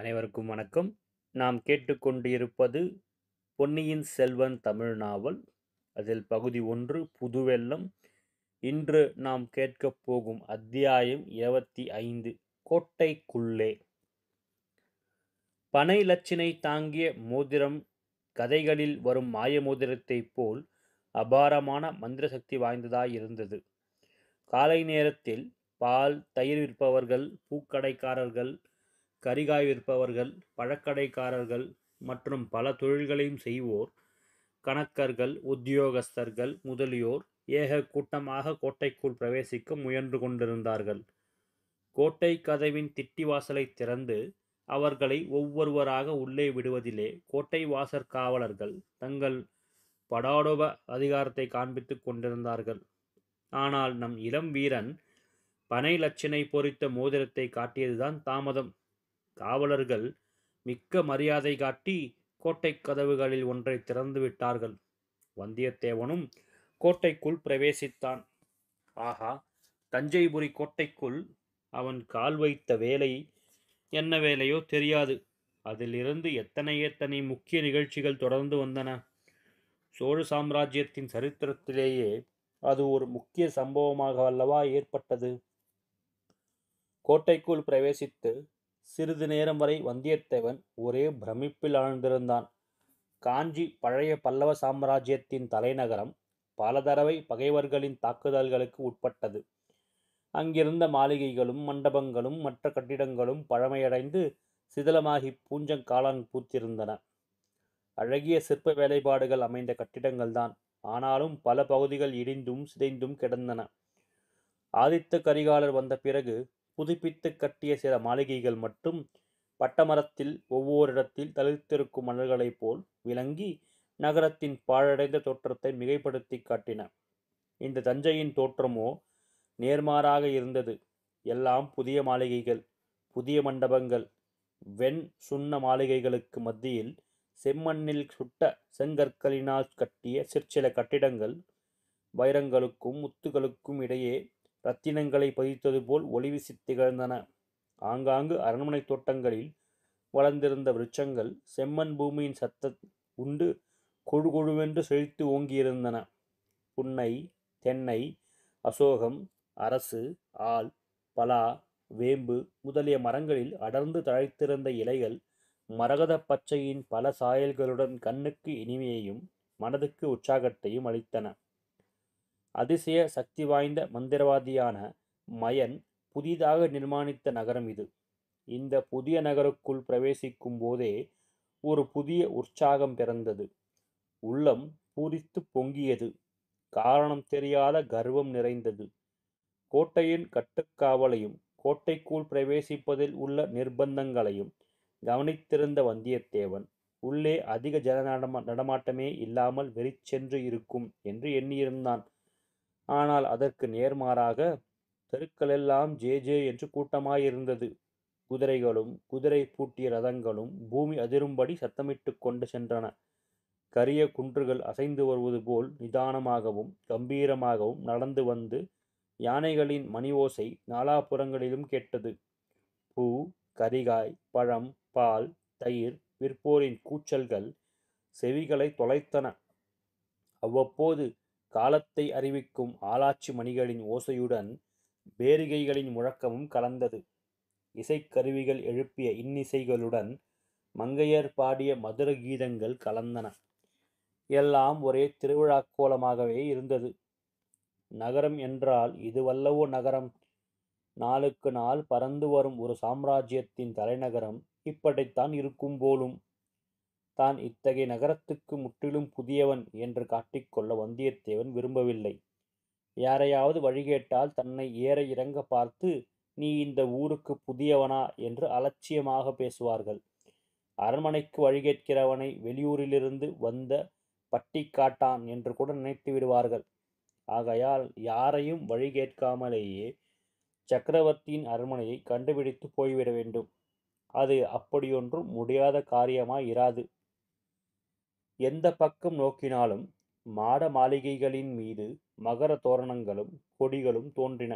அனைவருக்கும் வணக்கம் நாம் கேட்டுக்கொண்டிருப்பது பொன்னியின் செல்வன் தமிழ் நாவல் அதில் பகுதி ஒன்று புதுவெல்லம் இன்று நாம் கேட்கப் போகும் அத்தியாயம் இருபத்தி ஐந்து கோட்டைக்குள்ளே பனை லட்சினை தாங்கிய மோதிரம் கதைகளில் வரும் மாய போல் அபாரமான மந்திர சக்தி வாய்ந்ததாய் இருந்தது காலை நேரத்தில் பால் தயிர் விற்பவர்கள் பூக்கடைக்காரர்கள் கரிகாய் விற்பவர்கள் பழக்கடைக்காரர்கள் மற்றும் பல தொழில்களையும் செய்வோர் கணக்கர்கள் உத்தியோகஸ்தர்கள் முதலியோர் ஏக கூட்டமாக கோட்டைக்குள் பிரவேசிக்க முயன்று கொண்டிருந்தார்கள் கோட்டை கதவின் திட்டிவாசலை திறந்து அவர்களை ஒவ்வொருவராக உள்ளே விடுவதிலே கோட்டை வாசற் காவலர்கள் தங்கள் படாடோப அதிகாரத்தை காண்பித்துக் கொண்டிருந்தார்கள் ஆனால் நம் இளம் வீரன் பனை லட்சனை பொறித்த மோதிரத்தை காட்டியதுதான் தாமதம் காவலர்கள் மிக்க மரியாதை காட்டி கோட்டை கதவுகளில் ஒன்றை திறந்து விட்டார்கள் வந்தியத்தேவனும் கோட்டைக்குள் பிரவேசித்தான் ஆகா தஞ்சைபுரி கோட்டைக்குள் அவன் கால் வைத்த வேலை என்ன வேலையோ தெரியாது அதிலிருந்து எத்தனை எத்தனை முக்கிய நிகழ்ச்சிகள் தொடர்ந்து வந்தன சோழ சாம்ராஜ்யத்தின் சரித்திரத்திலேயே அது ஒரு முக்கிய சம்பவமாக அல்லவா ஏற்பட்டது கோட்டைக்குள் பிரவேசித்து சிறிது நேரம் வரை வந்தியத்தேவன் ஒரே பிரமிப்பில் ஆழ்ந்திருந்தான் காஞ்சி பழைய பல்லவ சாம்ராஜ்யத்தின் தலைநகரம் பல தடவை பகைவர்களின் தாக்குதல்களுக்கு உட்பட்டது அங்கிருந்த மாளிகைகளும் மண்டபங்களும் மற்ற கட்டிடங்களும் பழமையடைந்து சிதிலமாகி பூஞ்சங்காலான் பூத்திருந்தன அழகிய சிற்ப வேலைப்பாடுகள் அமைந்த கட்டிடங்கள்தான் ஆனாலும் பல பகுதிகள் இடிந்தும் சிதைந்தும் கிடந்தன ஆதித்த கரிகாலர் வந்த பிறகு புதுப்பித்து கட்டிய சில மாளிகைகள் மட்டும் பட்டமரத்தில் ஒவ்வொரு இடத்தில் தளிர்த்திருக்கும் மலர்களைப் போல் விளங்கி நகரத்தின் பாழடைந்த தோற்றத்தை மிகைப்படுத்தி காட்டின இந்த தஞ்சையின் தோற்றமோ நேர்மாறாக இருந்தது எல்லாம் புதிய மாளிகைகள் புதிய மண்டபங்கள் வெண் சுண்ண மாளிகைகளுக்கு மத்தியில் செம்மண்ணில் சுட்ட செங்கற்களினால் கட்டிய சிற்சில கட்டிடங்கள் வைரங்களுக்கும் முத்துகளுக்கும் இடையே ரத்தினங்களை பதித்தது போல் ஒளிவிசித் திகழ்ந்தன ஆங்காங்கு அரண்மனை தோட்டங்களில் வளர்ந்திருந்த விருட்சங்கள் செம்மண் பூமியின் சத்த உண்டு கொழு கொழுவென்று செழித்து ஓங்கியிருந்தன புன்னை தென்னை அசோகம் அரசு ஆல் பலா வேம்பு முதலிய மரங்களில் அடர்ந்து தழைத்திருந்த இலைகள் மரகத பச்சையின் பல சாயல்களுடன் கண்ணுக்கு இனிமையையும் மனதுக்கு உற்சாகத்தையும் அளித்தன அதிசய சக்தி வாய்ந்த மந்திரவாதியான மயன் புதிதாக நிர்மாணித்த நகரம் இது இந்த புதிய நகருக்குள் பிரவேசிக்கும் போதே ஒரு புதிய உற்சாகம் பிறந்தது உள்ளம் பூரித்து பொங்கியது காரணம் தெரியாத கர்வம் நிறைந்தது கோட்டையின் கட்டுக்காவலையும் கோட்டைக்குள் பிரவேசிப்பதில் உள்ள நிர்பந்தங்களையும் கவனித்திருந்த வந்தியத்தேவன் உள்ளே அதிக ஜன நடமாட்டமே இல்லாமல் வெறிச்சென்று இருக்கும் என்று எண்ணியிருந்தான் ஆனால் அதற்கு நேர்மாறாக தெருக்களெல்லாம் ஜே ஜே என்று கூட்டமாயிருந்தது குதிரைகளும் குதிரை பூட்டிய ரதங்களும் பூமி அதிரும்படி சத்தமிட்டு கொண்டு சென்றன கரிய குன்றுகள் அசைந்து வருவது போல் நிதானமாகவும் கம்பீரமாகவும் நடந்து வந்து யானைகளின் மணி ஓசை நாலாபுறங்களிலும் கேட்டது பூ கரிகாய் பழம் பால் தயிர் விற்போரின் கூச்சல்கள் செவிகளை தொலைத்தன அவ்வப்போது காலத்தை அறிவிக்கும் ஆளாட்சி மணிகளின் ஓசையுடன் பேரிகைகளின் முழக்கமும் கலந்தது இசைக்கருவிகள் எழுப்பிய இன்னிசைகளுடன் மங்கையர் பாடிய மதுர கீதங்கள் கலந்தன எல்லாம் ஒரே திருவிழா கோலமாகவே இருந்தது நகரம் என்றால் இதுவல்லவோ நகரம் நாளுக்கு நாள் பறந்து வரும் ஒரு சாம்ராஜ்யத்தின் தலைநகரம் இப்படித்தான் இருக்கும் போலும் தான் இத்தகைய நகரத்துக்கு முற்றிலும் புதியவன் என்று காட்டிக்கொள்ள வந்தியத்தேவன் விரும்பவில்லை யாரையாவது வழிகேட்டால் தன்னை ஏற இறங்க பார்த்து நீ இந்த ஊருக்கு புதியவனா என்று அலட்சியமாக பேசுவார்கள் அரண்மனைக்கு வழிகேட்கிறவனை வெளியூரிலிருந்து வந்த பட்டிக்காட்டான் என்று கூட நினைத்து விடுவார்கள் ஆகையால் யாரையும் வழி கேட்காமலேயே சக்கரவர்த்தியின் அரண்மனையை கண்டுபிடித்து போய்விட வேண்டும் அது அப்படியொன்றும் முடியாத காரியமாய் இராது எந்த பக்கம் நோக்கினாலும் மாட மாளிகைகளின் மீது மகர தோரணங்களும் கொடிகளும் தோன்றின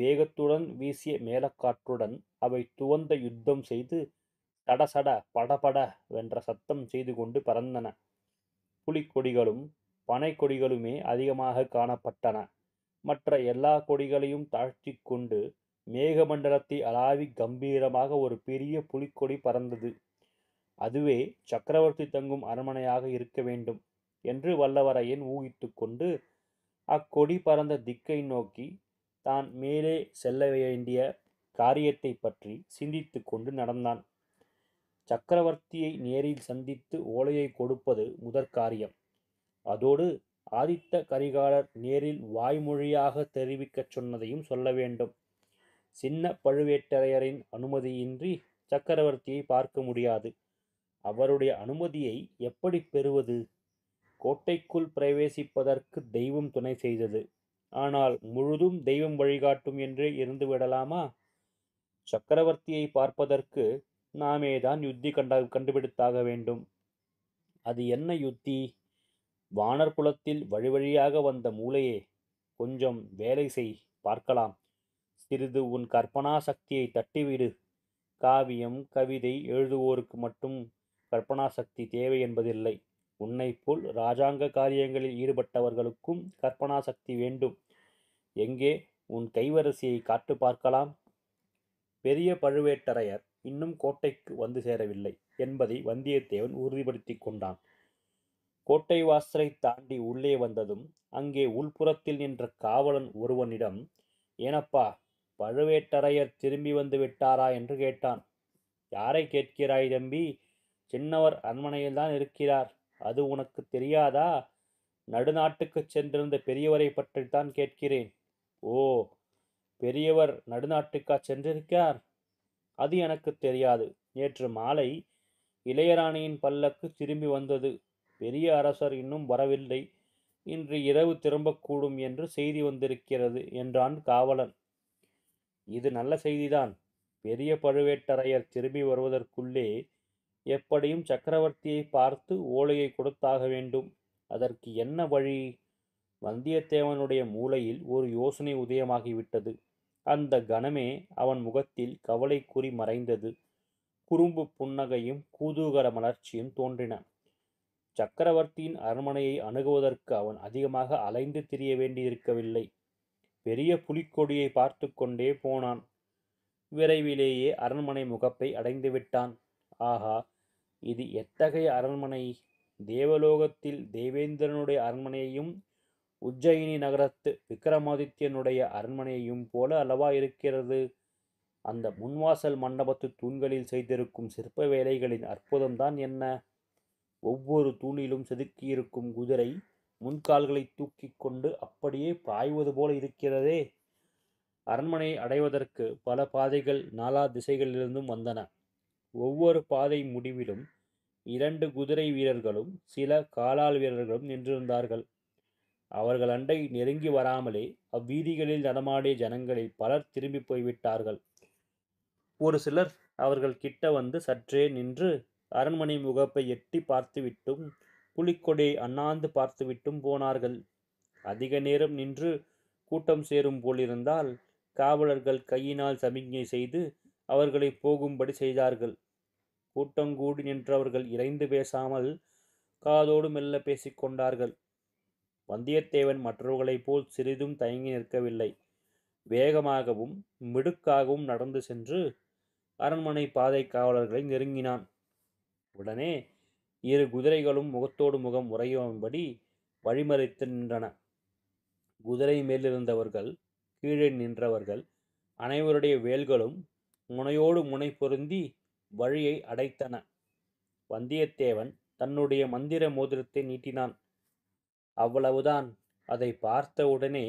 வேகத்துடன் வீசிய மேலக்காற்றுடன் அவை துவந்த யுத்தம் செய்து தடசட படபட வென்ற சத்தம் செய்து கொண்டு பறந்தன புலிக்கொடிகளும் பனை கொடிகளுமே அதிகமாக காணப்பட்டன மற்ற எல்லா கொடிகளையும் தாழ்த்தி கொண்டு மேகமண்டலத்தை அலாவி கம்பீரமாக ஒரு பெரிய புலிக்கொடி பறந்தது அதுவே சக்கரவர்த்தி தங்கும் அரண்மனையாக இருக்க வேண்டும் என்று வல்லவரையன் ஊகித்து கொண்டு அக்கொடி பறந்த திக்கை நோக்கி தான் மேலே செல்ல வேண்டிய காரியத்தை பற்றி சிந்தித்து கொண்டு நடந்தான் சக்கரவர்த்தியை நேரில் சந்தித்து ஓலையை கொடுப்பது முதற் காரியம் அதோடு ஆதித்த கரிகாலர் நேரில் வாய்மொழியாக தெரிவிக்கச் சொன்னதையும் சொல்ல வேண்டும் சின்ன பழுவேட்டரையரின் அனுமதியின்றி சக்கரவர்த்தியை பார்க்க முடியாது அவருடைய அனுமதியை எப்படி பெறுவது கோட்டைக்குள் பிரவேசிப்பதற்கு தெய்வம் துணை செய்தது ஆனால் முழுதும் தெய்வம் வழிகாட்டும் என்றே இருந்து விடலாமா சக்கரவர்த்தியை பார்ப்பதற்கு நாமே தான் யுத்தி கண்டா கண்டுபிடித்தாக வேண்டும் அது என்ன யுத்தி வானர் குலத்தில் வழிவழியாக வந்த மூளையே கொஞ்சம் வேலை செய் பார்க்கலாம் சிறிது உன் கற்பனா சக்தியை தட்டிவிடு காவியம் கவிதை எழுதுவோருக்கு மட்டும் கற்பனா சக்தி தேவை என்பதில்லை உன்னை போல் இராஜாங்க காரியங்களில் ஈடுபட்டவர்களுக்கும் கற்பனா சக்தி வேண்டும் எங்கே உன் கைவரிசையை காட்டு பார்க்கலாம் பெரிய பழுவேட்டரையர் இன்னும் கோட்டைக்கு வந்து சேரவில்லை என்பதை வந்தியத்தேவன் உறுதிப்படுத்தி கொண்டான் கோட்டை வாசலை தாண்டி உள்ளே வந்ததும் அங்கே உள்புறத்தில் நின்ற காவலன் ஒருவனிடம் ஏனப்பா பழுவேட்டரையர் திரும்பி வந்து விட்டாரா என்று கேட்டான் யாரை கேட்கிறாய் தம்பி சின்னவர் தான் இருக்கிறார் அது உனக்கு தெரியாதா நடுநாட்டுக்கு சென்றிருந்த பெரியவரை பற்றித்தான் கேட்கிறேன் ஓ பெரியவர் நடுநாட்டுக்கா சென்றிருக்கார் அது எனக்கு தெரியாது நேற்று மாலை இளையராணியின் பல்லக்கு திரும்பி வந்தது பெரிய அரசர் இன்னும் வரவில்லை இன்று இரவு திரும்பக்கூடும் என்று செய்தி வந்திருக்கிறது என்றான் காவலன் இது நல்ல செய்திதான் பெரிய பழுவேட்டரையர் திரும்பி வருவதற்குள்ளே எப்படியும் சக்கரவர்த்தியை பார்த்து ஓலையை கொடுத்தாக வேண்டும் அதற்கு என்ன வழி வந்தியத்தேவனுடைய மூளையில் ஒரு யோசனை உதயமாகிவிட்டது அந்த கணமே அவன் முகத்தில் கவலை குறி மறைந்தது குறும்பு புன்னகையும் கூதூகர மலர்ச்சியும் தோன்றின சக்கரவர்த்தியின் அரண்மனையை அணுகுவதற்கு அவன் அதிகமாக அலைந்து திரிய வேண்டியிருக்கவில்லை பெரிய புலிக்கொடியை பார்த்து கொண்டே போனான் விரைவிலேயே அரண்மனை முகப்பை அடைந்து விட்டான் ஆஹா இது எத்தகைய அரண்மனை தேவலோகத்தில் தேவேந்திரனுடைய அரண்மனையையும் உஜ்ஜயினி நகரத்து விக்ரமாதித்யனுடைய அரண்மனையையும் போல அளவா இருக்கிறது அந்த முன்வாசல் மண்டபத்து தூண்களில் செய்திருக்கும் சிற்ப வேலைகளின் அற்புதம்தான் என்ன ஒவ்வொரு தூணிலும் செதுக்கியிருக்கும் குதிரை முன்கால்களை தூக்கி கொண்டு அப்படியே பாய்வது போல இருக்கிறதே அரண்மனையை அடைவதற்கு பல பாதைகள் நாலா திசைகளிலிருந்தும் வந்தன ஒவ்வொரு பாதை முடிவிலும் இரண்டு குதிரை வீரர்களும் சில காலால் வீரர்களும் நின்றிருந்தார்கள் அவர்கள் அண்டை நெருங்கி வராமலே அவ்வீதிகளில் நடமாடிய ஜனங்களில் பலர் திரும்பி போய்விட்டார்கள் ஒரு சிலர் அவர்கள் கிட்ட வந்து சற்றே நின்று அரண்மனை முகப்பை எட்டி பார்த்துவிட்டும் புலிக்கொடையை அண்ணாந்து பார்த்துவிட்டும் போனார்கள் அதிக நேரம் நின்று கூட்டம் சேரும் போலிருந்தால் காவலர்கள் கையினால் சமிக்ஞை செய்து அவர்களை போகும்படி செய்தார்கள் கூட்டங்கூடி நின்றவர்கள் இறைந்து பேசாமல் காதோடு மெல்ல பேசிக்கொண்டார்கள் வந்தியத்தேவன் மற்றவர்களைப் போல் சிறிதும் தயங்கி நிற்கவில்லை வேகமாகவும் மிடுக்காகவும் நடந்து சென்று அரண்மனை பாதை காவலர்களை நெருங்கினான் உடனே இரு குதிரைகளும் முகத்தோடு முகம் உறையும்படி வழிமறைத்து நின்றன குதிரை மேலிருந்தவர்கள் கீழே நின்றவர்கள் அனைவருடைய வேல்களும் முனையோடு முனை பொருந்தி வழியை அடைத்தன வந்தியத்தேவன் தன்னுடைய மந்திர மோதிரத்தை நீட்டினான் அவ்வளவுதான் அதை பார்த்தவுடனே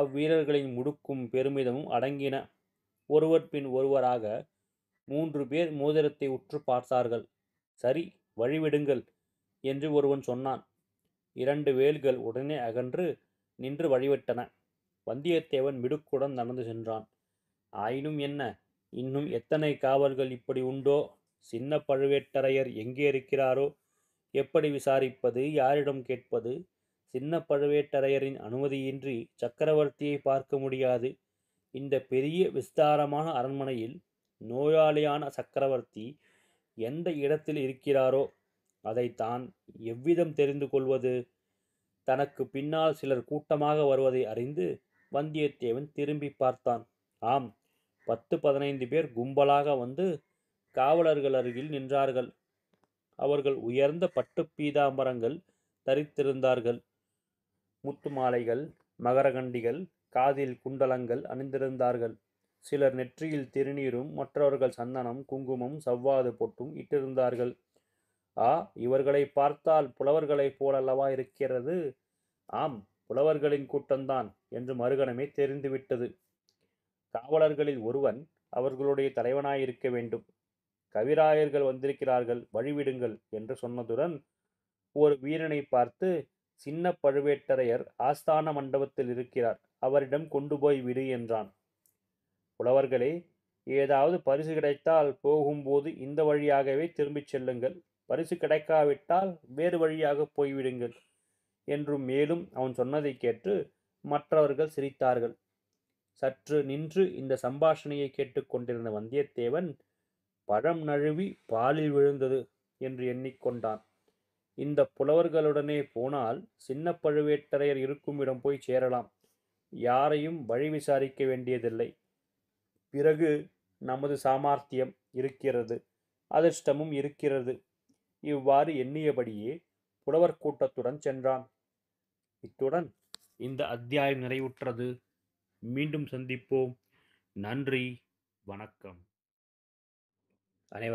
அவ்வீரர்களின் முடுக்கும் பெருமிதமும் அடங்கின ஒருவர் பின் ஒருவராக மூன்று பேர் மோதிரத்தை உற்று பார்த்தார்கள் சரி வழிவிடுங்கள் என்று ஒருவன் சொன்னான் இரண்டு வேல்கள் உடனே அகன்று நின்று வழிவிட்டன வந்தியத்தேவன் மிடுக்குடன் நடந்து சென்றான் ஆயினும் என்ன இன்னும் எத்தனை காவல்கள் இப்படி உண்டோ சின்ன பழுவேட்டரையர் எங்கே இருக்கிறாரோ எப்படி விசாரிப்பது யாரிடம் கேட்பது சின்ன பழுவேட்டரையரின் அனுமதியின்றி சக்கரவர்த்தியை பார்க்க முடியாது இந்த பெரிய விஸ்தாரமான அரண்மனையில் நோயாளியான சக்கரவர்த்தி எந்த இடத்தில் இருக்கிறாரோ அதைத்தான் எவ்விதம் தெரிந்து கொள்வது தனக்கு பின்னால் சிலர் கூட்டமாக வருவதை அறிந்து வந்தியத்தேவன் திரும்பி பார்த்தான் ஆம் பத்து பதினைந்து பேர் கும்பலாக வந்து காவலர்கள் அருகில் நின்றார்கள் அவர்கள் உயர்ந்த பட்டு பீதாம்பரங்கள் தரித்திருந்தார்கள் முத்து மாலைகள் மகரகண்டிகள் காதில் குண்டலங்கள் அணிந்திருந்தார்கள் சிலர் நெற்றியில் திருநீரும் மற்றவர்கள் சந்தனம் குங்குமம் சவ்வாது பொட்டும் இட்டிருந்தார்கள் ஆ இவர்களை பார்த்தால் புலவர்களைப் போலல்லவா இருக்கிறது ஆம் புலவர்களின் கூட்டம்தான் என்று மறுகணமே தெரிந்துவிட்டது காவலர்களில் ஒருவன் அவர்களுடைய தலைவனாயிருக்க வேண்டும் கவிராயர்கள் வந்திருக்கிறார்கள் வழிவிடுங்கள் என்று சொன்னதுடன் ஒரு வீரனை பார்த்து சின்ன பழுவேட்டரையர் ஆஸ்தான மண்டபத்தில் இருக்கிறார் அவரிடம் கொண்டு போய் விடு என்றான் உழவர்களே ஏதாவது பரிசு கிடைத்தால் போகும்போது இந்த வழியாகவே திரும்பிச் செல்லுங்கள் பரிசு கிடைக்காவிட்டால் வேறு வழியாக போய்விடுங்கள் என்றும் மேலும் அவன் சொன்னதை கேட்டு மற்றவர்கள் சிரித்தார்கள் சற்று நின்று இந்த சம்பாஷணையை கேட்டுக்கொண்டிருந்த வந்தியத்தேவன் பழம் நழுவி பாலில் விழுந்தது என்று எண்ணிக்கொண்டான் இந்த புலவர்களுடனே போனால் சின்ன பழுவேட்டரையர் இருக்கும் இடம் போய் சேரலாம் யாரையும் வழி விசாரிக்க வேண்டியதில்லை பிறகு நமது சாமார்த்தியம் இருக்கிறது அதிர்ஷ்டமும் இருக்கிறது இவ்வாறு எண்ணியபடியே புலவர் கூட்டத்துடன் சென்றான் இத்துடன் இந்த அத்தியாயம் நிறைவுற்றது மீண்டும் சந்திப்போம் நன்றி வணக்கம் அனைவரும்